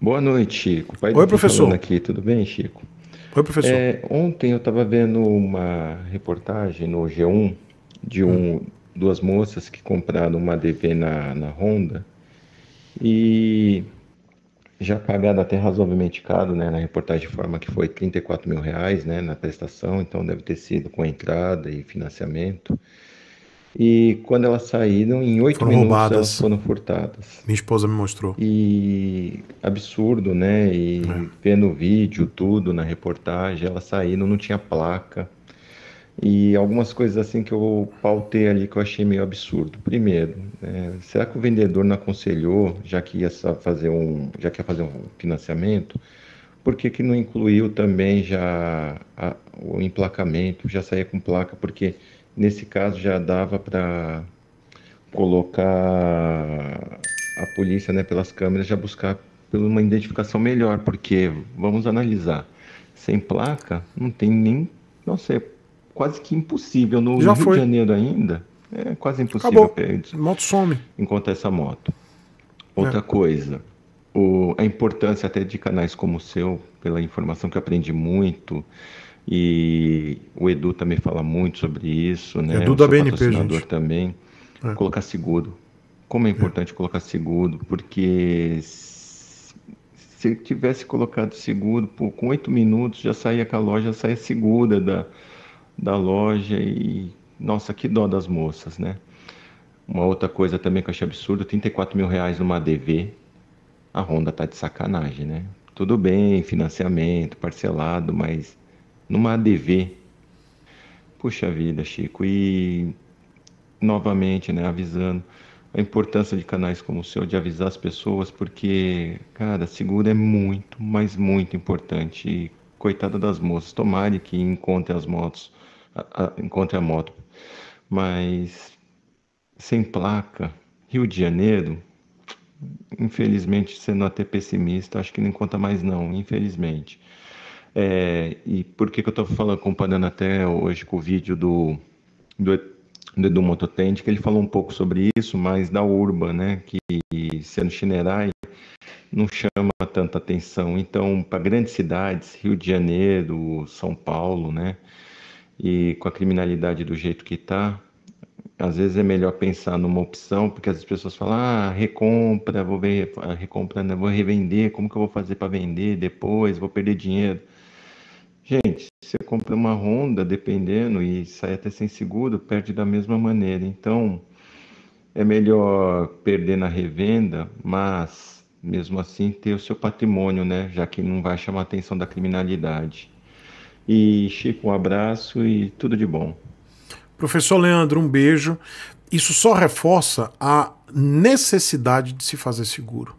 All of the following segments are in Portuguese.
Boa noite, Chico. Pai Oi, professor. Aqui. Tudo bem, Chico? Oi, professor. É, ontem eu estava vendo uma reportagem no G1 de um, hum. duas moças que compraram uma DV na, na Honda e já pagada até razoavelmente caro, né? Na reportagem de forma que foi 34 mil reais, né? Na prestação, então deve ter sido com entrada e financiamento. E quando elas saíram, em oito minutos roubadas. elas foram furtadas. Minha esposa me mostrou. E absurdo, né? E é. vendo o vídeo, tudo na reportagem, ela saindo, não tinha placa. E algumas coisas assim que eu pautei ali que eu achei meio absurdo. Primeiro, é, será que o vendedor não aconselhou, já que ia fazer um, já que ia fazer um financiamento, por que, que não incluiu também já a, o emplacamento, já saía com placa? Porque nesse caso já dava para colocar a polícia né, pelas câmeras já buscar por uma identificação melhor, porque vamos analisar. Sem placa, não tem nem. não sei, é quase que impossível. No Já Rio foi. de Janeiro ainda, é quase impossível Acabou. É, moto some. encontrar essa moto. Outra é. coisa, o, a importância até de canais como o seu, pela informação que aprendi muito, e o Edu também fala muito sobre isso, né? Edu da BNP, gente. também. É. Colocar seguro. Como é, é. importante é. colocar seguro, porque se tivesse colocado seguro, com oito minutos já saía com a loja, saía segura da, da loja e nossa, que dó das moças, né? Uma outra coisa também que eu achei absurdo, 34 mil reais numa DV, a Honda tá de sacanagem, né? Tudo bem, financiamento, parcelado, mas numa ADV. Puxa vida, Chico, e novamente, né, avisando, a importância de canais como o seu, de avisar as pessoas, porque, cara, seguro é muito, mas muito importante. E coitada das moças, tomare que encontre as motos, a, a, encontre a moto. Mas sem placa, Rio de Janeiro, infelizmente, sendo até pessimista, acho que não conta mais não, infelizmente. É, e por que, que eu estou falando, comparando até hoje com o vídeo do, do do Edu Mototente, que ele falou um pouco sobre isso, mas da Urba, né, que sendo Shinerai não chama tanta atenção. Então, para grandes cidades, Rio de Janeiro, São Paulo, né, e com a criminalidade do jeito que está, às vezes é melhor pensar numa opção, porque as pessoas falam, ah, recompra, vou ver, ah, recompra, né? vou revender, como que eu vou fazer para vender depois, vou perder dinheiro. Gente, se você compra uma Honda, dependendo, e sai até sem seguro, perde da mesma maneira. Então, é melhor perder na revenda, mas mesmo assim ter o seu patrimônio, né? Já que não vai chamar a atenção da criminalidade. E Chico, um abraço e tudo de bom. Professor Leandro, um beijo. Isso só reforça a necessidade de se fazer seguro.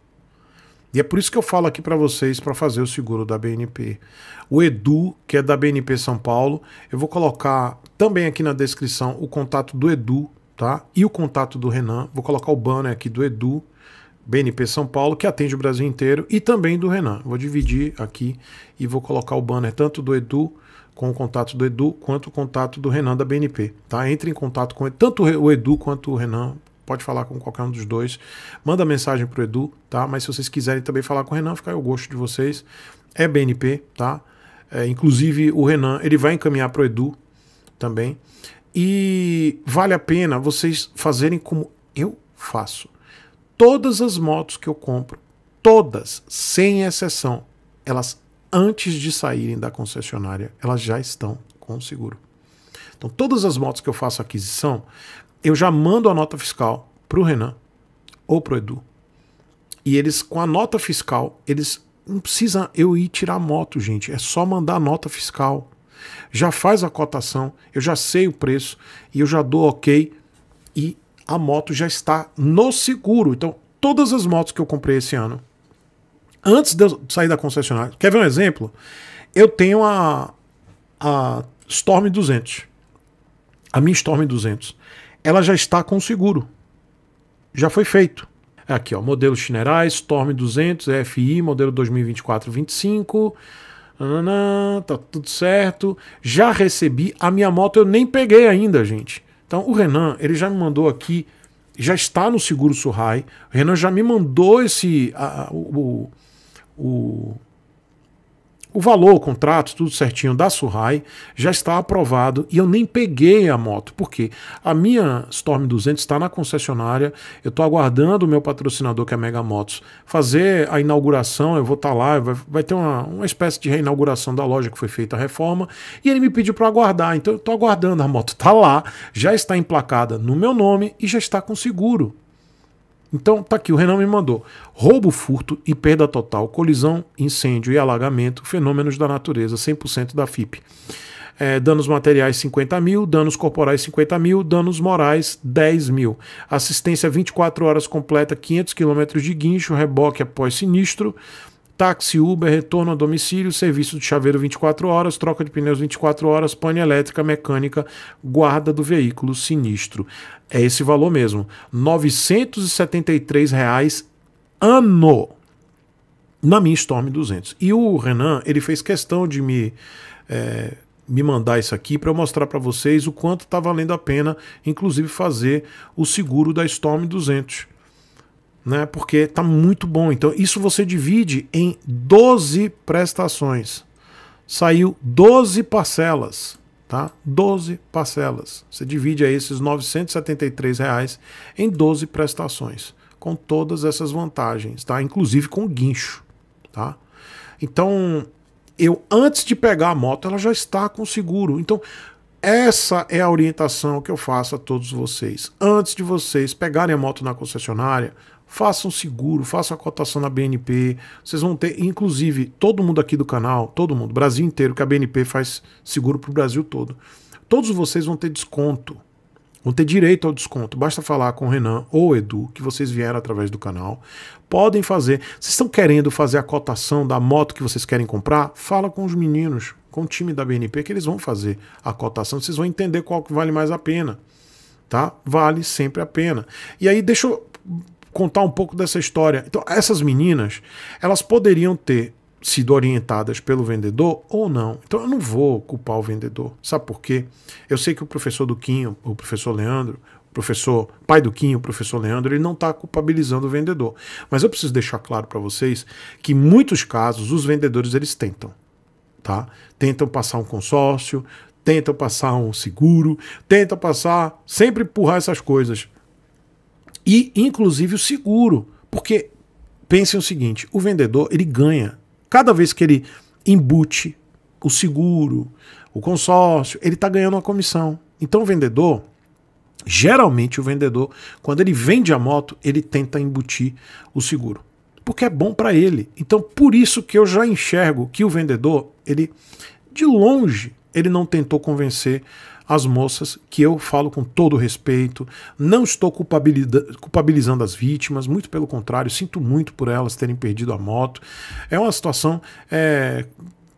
E é por isso que eu falo aqui para vocês para fazer o seguro da BNP. O Edu, que é da BNP São Paulo, eu vou colocar também aqui na descrição o contato do Edu, tá? E o contato do Renan. Vou colocar o banner aqui do Edu, BNP São Paulo, que atende o Brasil inteiro, e também do Renan. Vou dividir aqui e vou colocar o banner tanto do Edu com o contato do Edu quanto o contato do Renan da BNP, tá? Entre em contato com tanto o Edu quanto o Renan pode falar com qualquer um dos dois. Manda mensagem pro Edu, tá? Mas se vocês quiserem também falar com o Renan, fica aí o gosto de vocês. É BNP, tá? É, inclusive o Renan, ele vai encaminhar pro Edu também. E vale a pena vocês fazerem como eu faço. Todas as motos que eu compro, todas, sem exceção, elas antes de saírem da concessionária, elas já estão com o seguro. Então, todas as motos que eu faço aquisição, eu já mando a nota fiscal para o Renan ou para o Edu. E eles, com a nota fiscal, eles não precisa eu ir tirar moto, gente. É só mandar a nota fiscal. Já faz a cotação, eu já sei o preço e eu já dou ok. E a moto já está no seguro. Então, todas as motos que eu comprei esse ano, antes de eu sair da concessionária. Quer ver um exemplo? Eu tenho a, a Storm 200. A minha Storm 200 ela já está com seguro. Já foi feito. É aqui, ó, modelo chinerais Storm 200, FI, modelo 2024-25. Tá tudo certo. Já recebi. A minha moto eu nem peguei ainda, gente. Então, o Renan, ele já me mandou aqui. Já está no seguro Surrai. O Renan já me mandou esse. A, o, o o valor, o contrato, tudo certinho da Surrai já está aprovado e eu nem peguei a moto, porque a minha Storm 200 está na concessionária, eu estou aguardando o meu patrocinador, que é a Mega Motos, fazer a inauguração, eu vou estar tá lá, vai, vai ter uma, uma espécie de reinauguração da loja que foi feita a reforma, e ele me pediu para aguardar, então eu estou aguardando, a moto está lá, já está emplacada no meu nome e já está com seguro. Então, tá aqui, o Renan me mandou. Roubo, furto e perda total, colisão, incêndio e alagamento, fenômenos da natureza, 100% da FIP. É, danos materiais 50 mil, danos corporais 50 mil, danos morais 10 mil. Assistência 24 horas completa, 500 quilômetros de guincho, reboque após sinistro, táxi, Uber, retorno a domicílio, serviço de chaveiro 24 horas, troca de pneus 24 horas, pane elétrica, mecânica, guarda do veículo sinistro. É esse valor mesmo, R$ 973 reais ano na minha Storm 200. E o Renan, ele fez questão de me é, me mandar isso aqui para eu mostrar para vocês o quanto está valendo a pena, inclusive fazer o seguro da Storm 200 né? Porque tá muito bom. Então, isso você divide em 12 prestações. Saiu 12 parcelas, tá? 12 parcelas. Você divide aí esses R$ 973 reais em 12 prestações, com todas essas vantagens, tá? Inclusive com guincho, tá? Então, eu antes de pegar a moto, ela já está com seguro. Então, essa é a orientação que eu faço a todos vocês. Antes de vocês pegarem a moto na concessionária, faça um seguro, faça a cotação na BNP. Vocês vão ter, inclusive, todo mundo aqui do canal, todo mundo, Brasil inteiro, que a BNP faz seguro para o Brasil todo. Todos vocês vão ter desconto. Vão ter direito ao desconto. Basta falar com o Renan ou o Edu, que vocês vieram através do canal. Podem fazer. Vocês estão querendo fazer a cotação da moto que vocês querem comprar? Fala com os meninos, com o time da BNP, que eles vão fazer a cotação. Vocês vão entender qual que vale mais a pena. Tá? Vale sempre a pena. E aí, deixa eu contar um pouco dessa história. Então, essas meninas, elas poderiam ter sido orientadas pelo vendedor ou não. Então eu não vou culpar o vendedor. Sabe por quê? Eu sei que o professor Duquinho, o professor Leandro, o professor pai Duquinho, o professor Leandro, ele não está culpabilizando o vendedor. Mas eu preciso deixar claro para vocês que em muitos casos os vendedores eles tentam. Tá? Tentam passar um consórcio, tentam passar um seguro, tentam passar, sempre empurrar essas coisas e inclusive o seguro, porque pensem o seguinte, o vendedor ele ganha cada vez que ele embute o seguro, o consórcio, ele está ganhando uma comissão. Então o vendedor, geralmente o vendedor, quando ele vende a moto, ele tenta embutir o seguro, porque é bom para ele. Então por isso que eu já enxergo que o vendedor, ele de longe ele não tentou convencer as moças, que eu falo com todo respeito, não estou culpabilizando as vítimas, muito pelo contrário, sinto muito por elas terem perdido a moto. É uma situação é,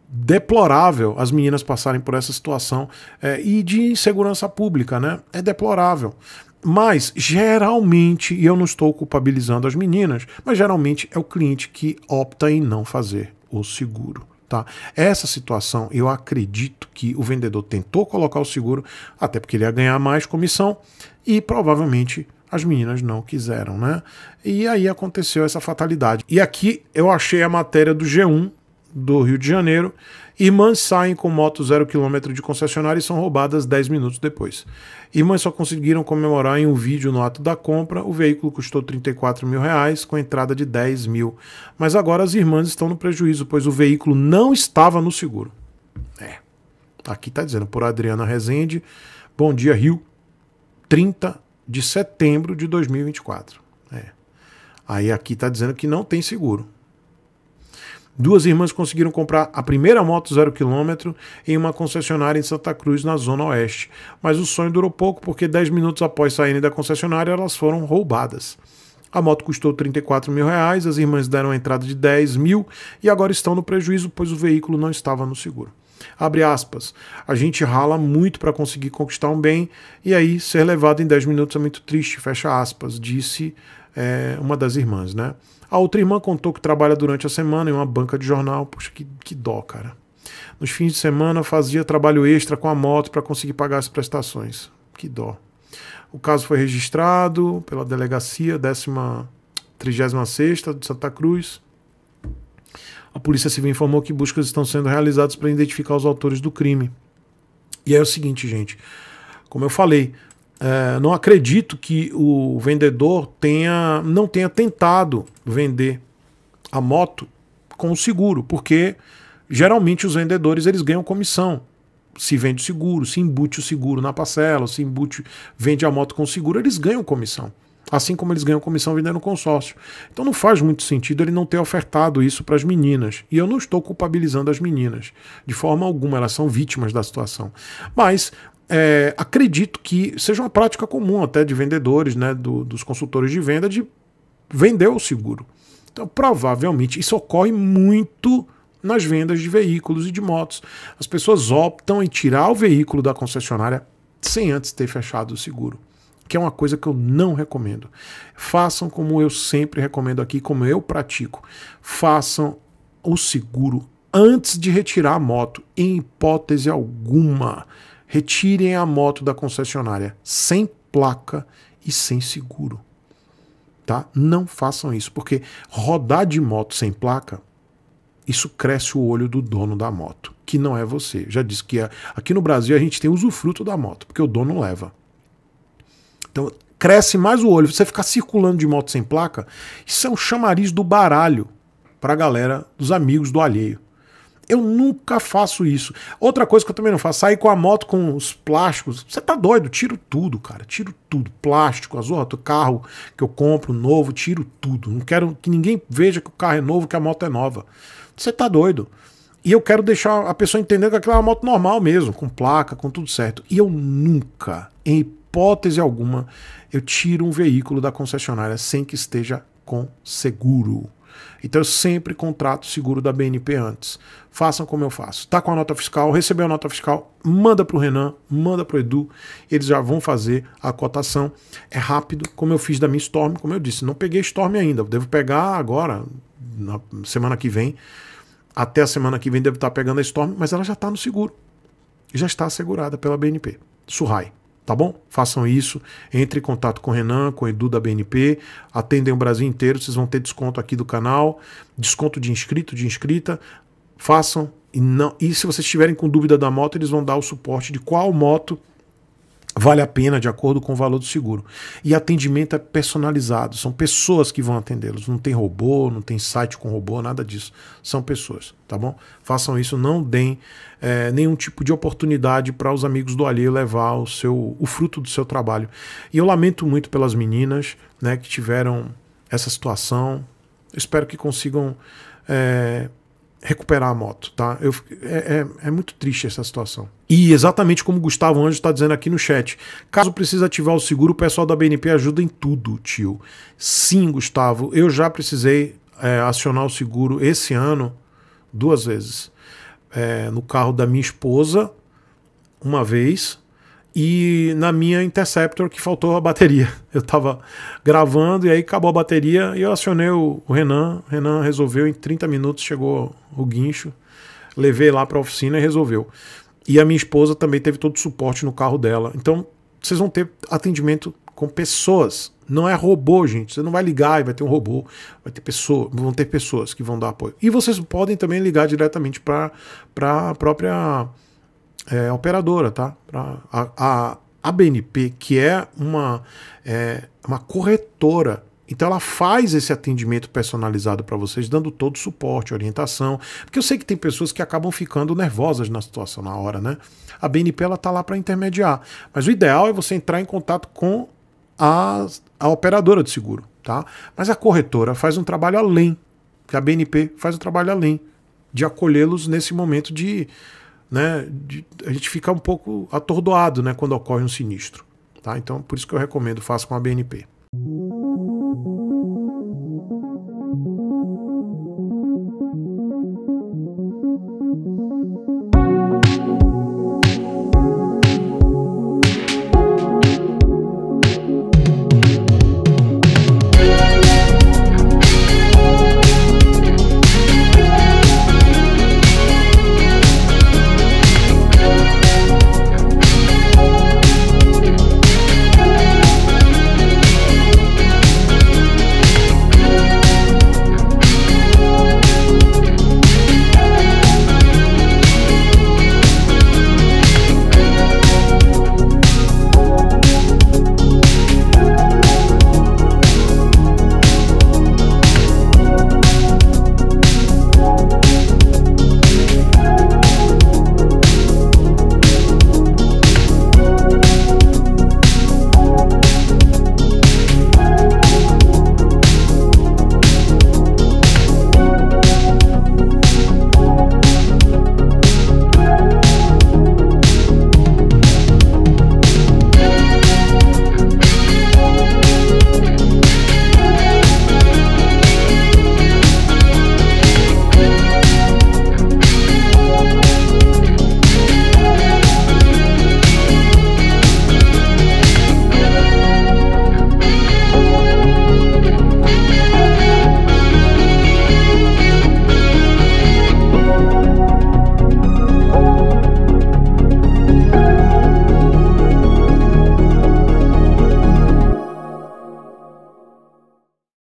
deplorável as meninas passarem por essa situação é, e de insegurança pública, né? É deplorável. Mas geralmente, e eu não estou culpabilizando as meninas, mas geralmente é o cliente que opta em não fazer o seguro. Tá? Essa situação, eu acredito que o vendedor tentou colocar o seguro, até porque ele ia ganhar mais comissão e provavelmente as meninas não quiseram, né? E aí aconteceu essa fatalidade. E aqui eu achei a matéria do G1 do Rio de Janeiro Irmãs saem com moto zero quilômetro de concessionária e são roubadas 10 minutos depois. Irmãs só conseguiram comemorar em um vídeo no ato da compra. O veículo custou 34 mil reais, com entrada de 10 mil. Mas agora as irmãs estão no prejuízo, pois o veículo não estava no seguro. É. Aqui está dizendo por Adriana Rezende. Bom dia, Rio. 30 de setembro de 2024. É. Aí aqui está dizendo que não tem seguro. Duas irmãs conseguiram comprar a primeira moto zero quilômetro em uma concessionária em Santa Cruz, na Zona Oeste. Mas o sonho durou pouco, porque 10 minutos após saírem da concessionária, elas foram roubadas. A moto custou 34 mil reais, as irmãs deram a entrada de 10 mil e agora estão no prejuízo, pois o veículo não estava no seguro. Abre aspas. A gente rala muito para conseguir conquistar um bem e aí ser levado em 10 minutos é muito triste, fecha aspas, disse é, uma das irmãs, né? A outra irmã contou que trabalha durante a semana em uma banca de jornal. Poxa, que, que dó, cara. Nos fins de semana fazia trabalho extra com a moto para conseguir pagar as prestações. Que dó. O caso foi registrado pela delegacia 36 de Santa Cruz. A Polícia Civil informou que buscas estão sendo realizadas para identificar os autores do crime. E é o seguinte, gente. Como eu falei, é, não acredito que o vendedor tenha não tenha tentado vender a moto com o seguro, porque geralmente os vendedores eles ganham comissão. Se vende o seguro, se embute o seguro na parcela, se embute, vende a moto com o seguro, eles ganham comissão. Assim como eles ganham comissão vendendo consórcio. Então não faz muito sentido ele não ter ofertado isso para as meninas. E eu não estou culpabilizando as meninas. De forma alguma, elas são vítimas da situação. Mas é, acredito que seja uma prática comum até de vendedores, né, do, dos consultores de venda, de vender o seguro. Então, provavelmente, isso ocorre muito nas vendas de veículos e de motos. As pessoas optam em tirar o veículo da concessionária sem antes ter fechado o seguro, que é uma coisa que eu não recomendo. Façam como eu sempre recomendo aqui, como eu pratico. Façam o seguro antes de retirar a moto, em hipótese alguma retirem a moto da concessionária sem placa e sem seguro. Tá? Não façam isso, porque rodar de moto sem placa, isso cresce o olho do dono da moto, que não é você. Já disse que é, aqui no Brasil a gente tem usufruto da moto, porque o dono leva. Então, cresce mais o olho. Você ficar circulando de moto sem placa, isso é um chamariz do baralho para a galera, dos amigos do alheio. Eu nunca faço isso. Outra coisa que eu também não faço, sair com a moto com os plásticos. Você tá doido? Tiro tudo, cara. Tiro tudo. Plástico, azul, carro que eu compro novo, tiro tudo. Não quero que ninguém veja que o carro é novo, que a moto é nova. Você tá doido. E eu quero deixar a pessoa entender que aquela é uma moto normal mesmo, com placa, com tudo certo. E eu nunca, em hipótese alguma, eu tiro um veículo da concessionária sem que esteja com seguro. Então eu sempre contrato seguro da BNP antes. Façam como eu faço. Tá com a nota fiscal, recebeu a nota fiscal, manda para o Renan, manda para o Edu, eles já vão fazer a cotação. É rápido, como eu fiz da minha Storm, como eu disse, não peguei Storm ainda, devo pegar agora, na semana que vem. Até a semana que vem devo estar tá pegando a Storm, mas ela já está no seguro. Já está assegurada pela BNP. Surrai. Tá bom? Façam isso. Entre em contato com o Renan, com o Edu da BNP. Atendem o Brasil inteiro. Vocês vão ter desconto aqui do canal. Desconto de inscrito, de inscrita. Façam. E, não, e se vocês estiverem com dúvida da moto, eles vão dar o suporte de qual moto vale a pena de acordo com o valor do seguro. E atendimento é personalizado, são pessoas que vão atendê-los, não tem robô, não tem site com robô, nada disso, são pessoas, tá bom? Façam isso, não deem é, nenhum tipo de oportunidade para os amigos do alheio levar o, seu, o fruto do seu trabalho. E eu lamento muito pelas meninas né, que tiveram essa situação, espero que consigam é, recuperar a moto, tá? Eu, é, é, é, muito triste essa situação. E exatamente como o Gustavo Anjo está dizendo aqui no chat, caso precise ativar o seguro, o pessoal da BNP ajuda em tudo, tio. Sim, Gustavo, eu já precisei é, acionar o seguro esse ano duas vezes. É, no carro da minha esposa, uma vez, e na minha Interceptor que faltou a bateria. Eu estava gravando e aí acabou a bateria e eu acionei o, Renan. O Renan resolveu em 30 minutos, chegou o guincho, levei lá para a oficina e resolveu. E a minha esposa também teve todo o suporte no carro dela. Então vocês vão ter atendimento com pessoas. Não é robô, gente. Você não vai ligar e vai ter um robô. Vai ter pessoa, vão ter pessoas que vão dar apoio. E vocês podem também ligar diretamente para a própria é, operadora, tá? Pra, a, a, a BNP, que é uma, é uma corretora então ela faz esse atendimento personalizado para vocês, dando todo o suporte, orientação, porque eu sei que tem pessoas que acabam ficando nervosas na situação na hora, né? A BNP ela tá lá para intermediar, mas o ideal é você entrar em contato com a, a operadora de seguro, tá? Mas a corretora faz um trabalho além, que a BNP faz um trabalho além de acolhê-los nesse momento de né, de, a gente fica um pouco atordoado né, quando ocorre um sinistro. Tá? Então, por isso que eu recomendo, faça com a BNP.